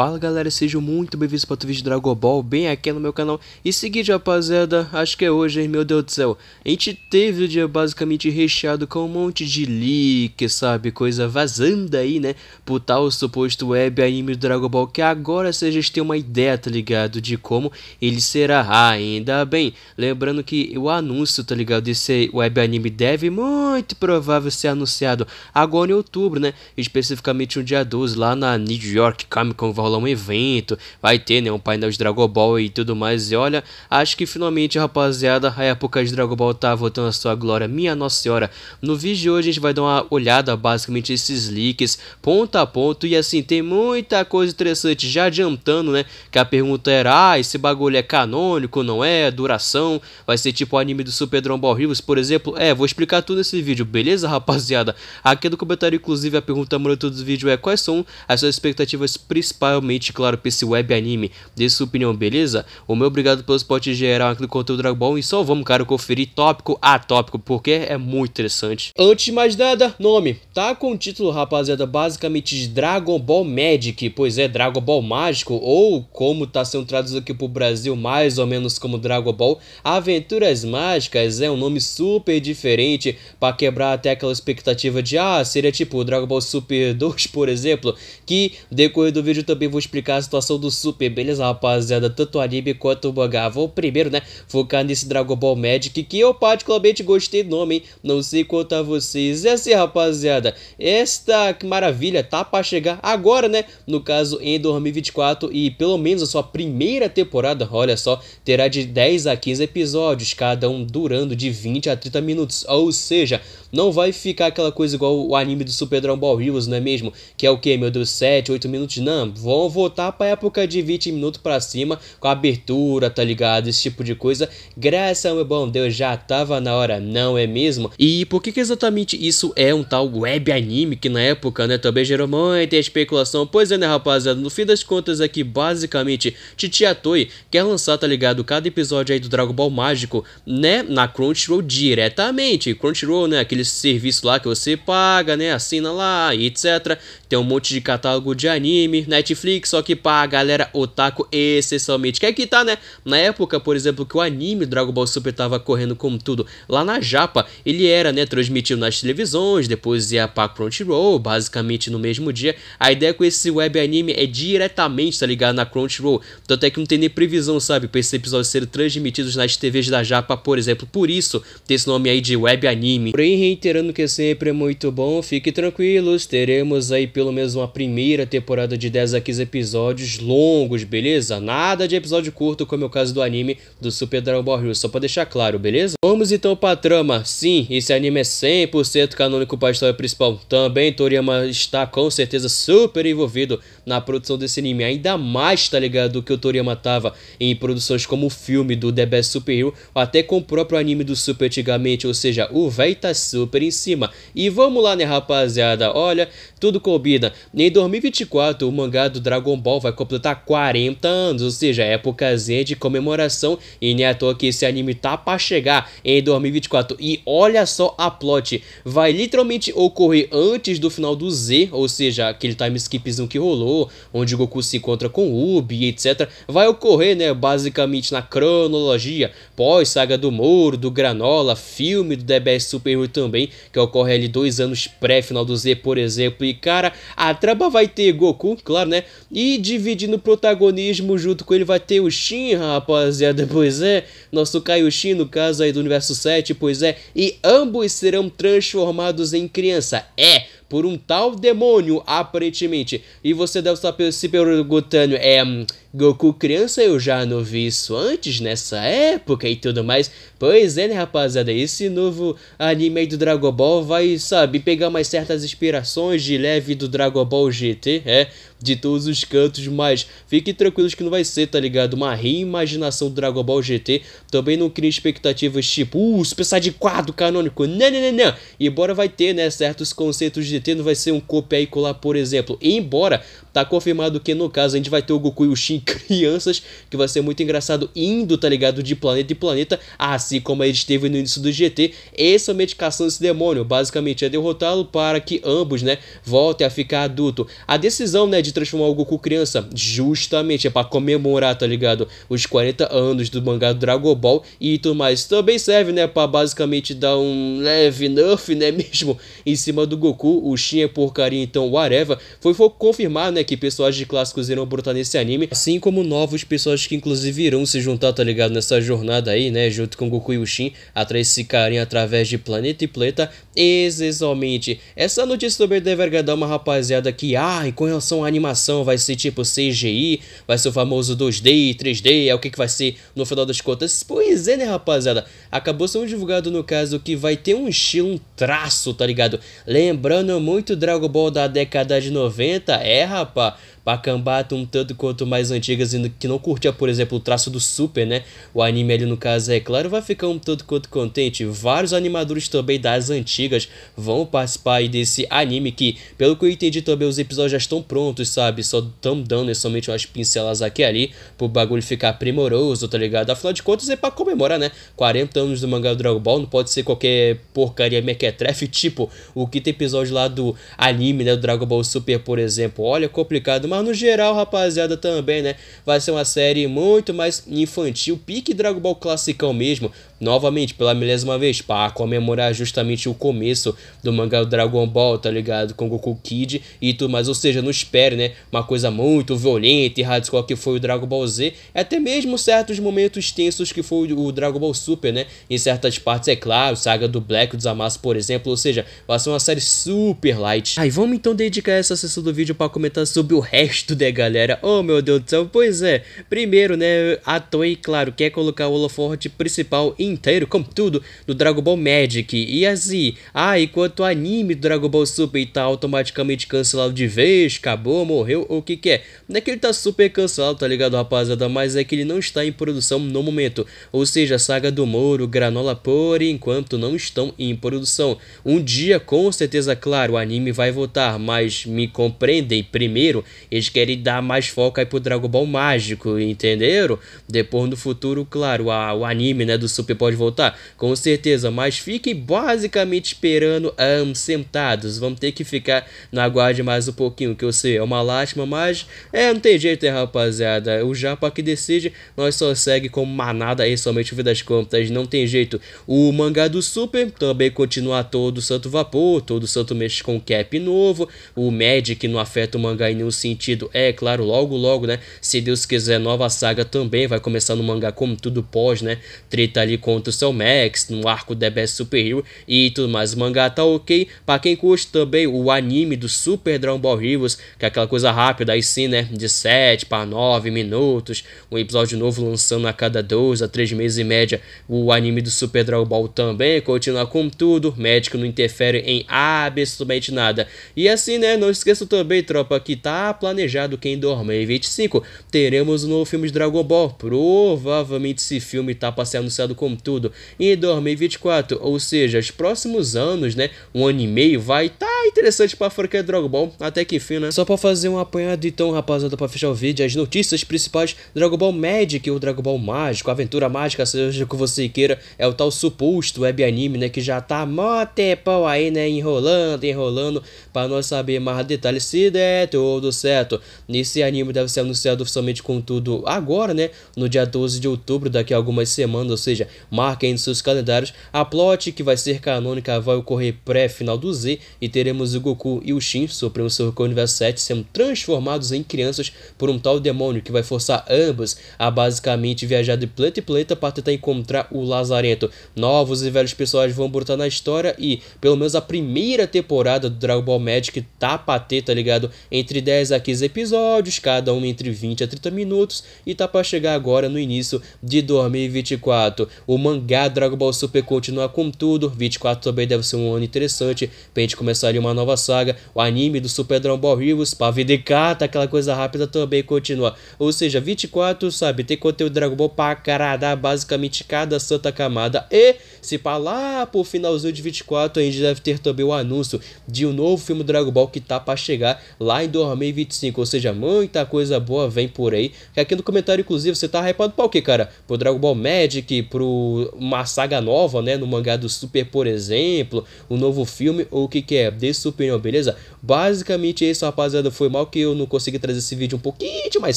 Fala galera, sejam muito bem-vindos para outro vídeo de Dragon Ball, bem aqui no meu canal E seguinte rapaziada, acho que é hoje, hein? meu Deus do céu A gente teve o dia basicamente recheado com um monte de leak, sabe? Coisa vazando aí, né? Por tal suposto web anime do Dragon Ball Que agora vocês têm uma ideia, tá ligado? De como ele será ah, ainda bem Lembrando que o anúncio, tá ligado? Desse web anime deve muito provável ser anunciado agora em outubro, né? Especificamente no dia 12 lá na New York Comic Con rolar um evento, vai ter, né, um painel de Dragon Ball e tudo mais. E olha, acho que finalmente, rapaziada, a época de Dragon Ball tá voltando à sua glória, minha nossa senhora. No vídeo de hoje a gente vai dar uma olhada, basicamente, esses leaks, ponto a ponto, e assim, tem muita coisa interessante, já adiantando, né, que a pergunta era, ah, esse bagulho é canônico, não é, duração, vai ser tipo o anime do Super Dragon Ball Heroes, por exemplo? É, vou explicar tudo nesse vídeo, beleza, rapaziada? Aqui no comentário, inclusive, a pergunta maior de todo o vídeo é quais são as suas expectativas principais Rafaelmente, claro, esse Web Anime. Dê sua opinião, beleza? O meu obrigado pelo potes geral aqui do conteúdo Dragon Ball. E só vamos, cara, conferir tópico a tópico, porque é muito interessante. Antes de mais nada, nome. Tá com o título, rapaziada, basicamente de Dragon Ball Magic. Pois é, Dragon Ball Mágico, ou como tá sendo traduzido aqui pro Brasil, mais ou menos como Dragon Ball, Aventuras Mágicas é um nome super diferente para quebrar até aquela expectativa de, ah, seria tipo Dragon Ball Super 2, por exemplo, que decorrer do vídeo também também vou explicar a situação do Super, beleza, rapaziada? Tanto o anime quanto o mangá. Vou primeiro, né, focar nesse Dragon Ball Magic, que eu particularmente gostei do nome, hein? Não sei quanto a vocês. É assim, rapaziada. Esta maravilha tá pra chegar agora, né? No caso, em 2024 e pelo menos a sua primeira temporada, olha só, terá de 10 a 15 episódios, cada um durando de 20 a 30 minutos. Ou seja, não vai ficar aquela coisa igual o anime do Super Dragon Ball Heroes, não é mesmo? Que é o que, meu Deus, 7, 8 minutos? Não, vão voltar pra época de 20 minutos pra cima, com abertura, tá ligado? Esse tipo de coisa. Graças ao meu bom Deus, já tava na hora, não é mesmo? E por que, que exatamente isso é um tal web anime que na época, né, também gerou muita especulação? Pois é, né, rapaziada, no fim das contas aqui, basicamente, Titia Toei quer lançar, tá ligado, cada episódio aí do Dragon Ball Mágico, né, na Crunchyroll diretamente. Crunchyroll, né, aquele aquele serviço lá que você paga, né? Assina lá e etc. Tem um monte de catálogo de anime, Netflix, só que pra galera otaku essencialmente. Que é que tá, né? Na época, por exemplo, que o anime Dragon Ball Super tava correndo como tudo lá na Japa, ele era, né, transmitido nas televisões, depois ia pra Crunchyroll, basicamente no mesmo dia. A ideia com esse web anime é diretamente, tá ligado, na Crunchyroll. Tanto é que não tem nem previsão, sabe, pra esses episódios serem transmitidos nas TVs da Japa, por exemplo. Por isso, tem esse nome aí de web anime. Porém, Interando que é sempre é muito bom, fique tranquilos, teremos aí pelo menos uma primeira temporada de 10 a 15 episódios longos, beleza? Nada de episódio curto, como é o caso do anime do Super Dragon Ball Hero, só pra deixar claro, beleza? Vamos então pra trama. Sim, esse anime é 100% canônico para a história principal. Também Toriyama está com certeza super envolvido na produção desse anime, ainda mais, tá ligado, do que o Toriyama tava em produções como o filme do The Best Super Hero, até com o próprio anime do Super antigamente, ou seja, o véi tá super super em cima. E vamos lá, né, rapaziada? Olha, tudo combina. Em 2024, o mangá do Dragon Ball vai completar 40 anos, ou seja, época Z de comemoração. E nem à toa que esse anime tá pra chegar em 2024. E olha só a plot. Vai literalmente ocorrer antes do final do Z, ou seja, aquele time skipzão que rolou, onde Goku se encontra com Ubi, etc. Vai ocorrer, né, basicamente na cronologia, pós-saga do Moro, do Granola, filme do DBS Super também também, que ocorre ali dois anos pré-final do Z, por exemplo. E, cara, a trama vai ter Goku, claro, né? E dividindo o protagonismo junto com ele vai ter o Shin, rapaziada, pois é. Nosso Kaioshin, no caso aí do universo 7, pois é. E ambos serão transformados em criança. É, por um tal demônio, aparentemente. E você deve estar se perguntando, é. Hum, Goku criança eu já não vi isso antes, nessa época e tudo mais. Pois é, né, rapaziada? Esse novo anime do Dragon Ball vai, sabe, pegar mais certas inspirações de leve do Dragon Ball GT, é de todos os cantos, mas fiquem tranquilos que não vai ser, tá ligado? Uma reimaginação do Dragon Ball GT. Também não cria expectativas tipo, uh, Super Saiyajin 4 canônico, não, não, não, E Embora vai ter, né, certos conceitos de GT, não vai ser um copia e colar, por exemplo. Embora tá confirmado que no caso a gente vai ter o Goku e o Shin crianças, que vai ser muito engraçado indo, tá ligado, de planeta em planeta, assim como ele esteve no início do GT. Essa medicação desse demônio, basicamente, é derrotá-lo para que ambos, né, voltem a ficar adulto. A decisão, né, de de transformar o Goku criança? Justamente, é para comemorar, tá ligado? Os 40 anos do mangá Dragon Ball e tudo mais. Também serve, né, para basicamente dar um leve nerf, né, mesmo, em cima do Goku. O Shin é porcaria, então whatever. Foi, foi confirmar, né, que personagens clássicos irão brotar nesse anime, assim como novos personagens que inclusive irão se juntar, tá ligado, nessa jornada aí, né, junto com Goku e o Shin, atrás desse carinha através de planeta e planeta, exatamente Essa notícia também deve agradar uma rapaziada que, ah, e com relação ao anime animação vai ser tipo CGI, vai ser o famoso 2D, 3D, é o que, que vai ser no final das contas. Pois é, né, rapaziada? Acabou sendo divulgado no caso que vai ter um estilo, um traço, tá ligado? Lembrando muito Dragon Ball da década de 90, é, rapá. Macambata um tanto quanto mais antigas e que não curtia, por exemplo, o traço do Super, né? O anime ali no caso, é claro, vai ficar um tanto quanto contente. Vários animadores também das antigas vão participar aí desse anime que, pelo que eu entendi também, os episódios já estão prontos, sabe? Só estão dando né, somente umas pinceladas aqui e ali pro bagulho ficar primoroso, tá ligado? Afinal de contas, é pra comemorar, né? 40 anos do mangá do Dragon Ball, não pode ser qualquer porcaria mequetrefe, tipo o quinto episódio lá do anime, né? Do Dragon Ball Super, por exemplo. Olha, complicado, mas no geral, rapaziada, também, né? Vai ser uma série muito mais infantil, pique Dragon Ball classicão mesmo. Novamente, pela milésima vez, para comemorar justamente o começo do mangá Dragon Ball, tá ligado? Com Goku Kid e tudo mais. Ou seja, não espere, né? Uma coisa muito violenta e radical que foi o Dragon Ball Z. É até mesmo certos momentos tensos que foi o Dragon Ball Super, né? Em certas partes, é claro, saga do Black, dos Amasso, por exemplo. Ou seja, vai ser uma série super light. Aí, vamos então dedicar essa sessão do vídeo para comentar sobre o resto resto da galera. Oh meu Deus do céu, pois é. Primeiro, né, a Toei, claro, quer colocar o holoforte principal inteiro, como tudo, no Dragon Ball Magic. E assim, ah, enquanto o anime do Dragon Ball Super tá automaticamente cancelado de vez, acabou, morreu, ou o que que é. Não é que ele tá super cancelado, tá ligado, rapaziada? Mas é que ele não está em produção no momento. Ou seja, a saga do Moro, Granola por enquanto não estão em produção. Um dia, com certeza, claro, o anime vai voltar, mas me compreendem primeiro eles querem dar mais foco aí pro Dragon Ball Mágico, entenderam? Depois no futuro, claro, a, o anime né, do Super pode voltar, com certeza. Mas fiquem basicamente esperando um, sentados. Vamos ter que ficar na aguarde mais um pouquinho, que eu sei, é uma lástima, mas é, não tem jeito, rapaziada? O Japa que decide, nós só segue como manada aí, somente o fim das contas. Não tem jeito. O mangá do Super também continua todo santo vapor, todo santo mês com cap novo. O Magic não afeta o mangá em nenhum sentido sentido. É claro, logo logo, né? Se Deus quiser, nova saga também vai começar no mangá como tudo pós né? Treta ali contra o seu Max, no arco The Best Super Hero e tudo mais. O mangá tá ok. Pra quem curte também o anime do Super Dragon Ball Heroes, que é aquela coisa rápida aí sim, né? De 7 para 9 minutos, um episódio novo lançando a cada 12 a 3 meses em média. O anime do Super Dragon Ball também continua com tudo. Médico não interfere em absolutamente nada. E assim, né? Não esqueçam também, tropa, que tá a planejado quem dorme. Em 25, teremos um novo filme de Dragon Ball. Provavelmente esse filme tá para ser anunciado como tudo. Em 2024, ou seja, os próximos anos, né? Um ano e meio vai tá interessante para que é Dragon Ball, até que enfim, né? Só para fazer um apanhado então, rapaziada, para fechar o vídeo, as notícias principais: Dragon Ball Magic, o Dragon Ball Mágico, Aventura Mágica, seja o que você queira, é o tal suposto web anime, né? Que já tá mó tempão aí, né? Enrolando, enrolando, para nós saber mais detalhes se der tudo certo completo. Esse anime deve ser anunciado oficialmente, contudo, agora, né? No dia 12 de outubro, daqui a algumas semanas, ou seja, marquem seus calendários. A plot que vai ser canônica vai ocorrer pré-final do Z e teremos o Goku e o Shin, Supremo Sorokon Universo 7, sendo transformados em crianças por um tal demônio que vai forçar ambos a basicamente viajar de planeta em planeta para tentar encontrar o Lazarento. Novos e velhos personagens vão brotar na história e, pelo menos a primeira temporada do Dragon Ball Magic tá pateta, tá ligado? Entre 10 a 15 episódios, cada um entre 20 a 30 minutos, e tá para chegar agora no início de 2024. O mangá Dragon Ball Super continua com tudo, 24 também deve ser um ano interessante pra gente começar ali uma nova saga. O anime do Super Dragon Ball Heroes, pra VDK, tá aquela coisa rápida também continua. Ou seja, 24, sabe, tem conteúdo Dragon Ball pra caralho, basicamente cada santa camada. E se pra lá pro finalzinho de 24, a gente deve ter também o anúncio de um novo filme Dragon Ball que tá para chegar lá em 2025. 2025, ou seja, muita coisa boa vem por aí. Que é aqui no comentário, inclusive, você tá hypado pra o quê, cara? Pro Dragon Ball Magic, pro uma saga nova, né? No mangá do Super, por exemplo, o um novo filme, ou o que que é? Dê sua beleza? Basicamente é isso, rapaziada. Foi mal que eu não consegui trazer esse vídeo um pouquinho mais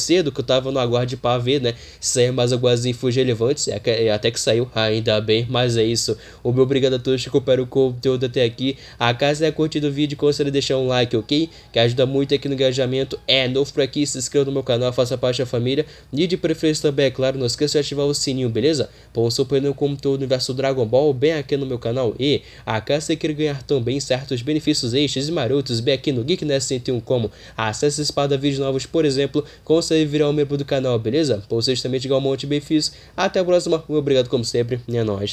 cedo, que eu tava no aguarde pra ver, né? Sem mais algumas infos relevantes, é é até que saiu, ainda bem, mas é isso. O meu obrigado a todos que acompanharam o conteúdo até aqui. A casa é curtido o vídeo, considere deixar um like, ok? Que ajuda muito aqui no engajamento certo? É, novo por aqui, se inscreva no meu canal, faça parte da família. E de preferência também, é claro, não esqueça de ativar o sininho, beleza? Para você perder como todo do universo Dragon Ball bem aqui no meu canal. E a casa você é quer ganhar também certos benefícios extras e marotos bem aqui no Geekness 101 como acesso a espada vídeos novos, por exemplo, consegue virar um membro do canal, beleza? Para vocês também chegar um monte de benefícios. Até a próxima, um obrigado como sempre, e é nóis.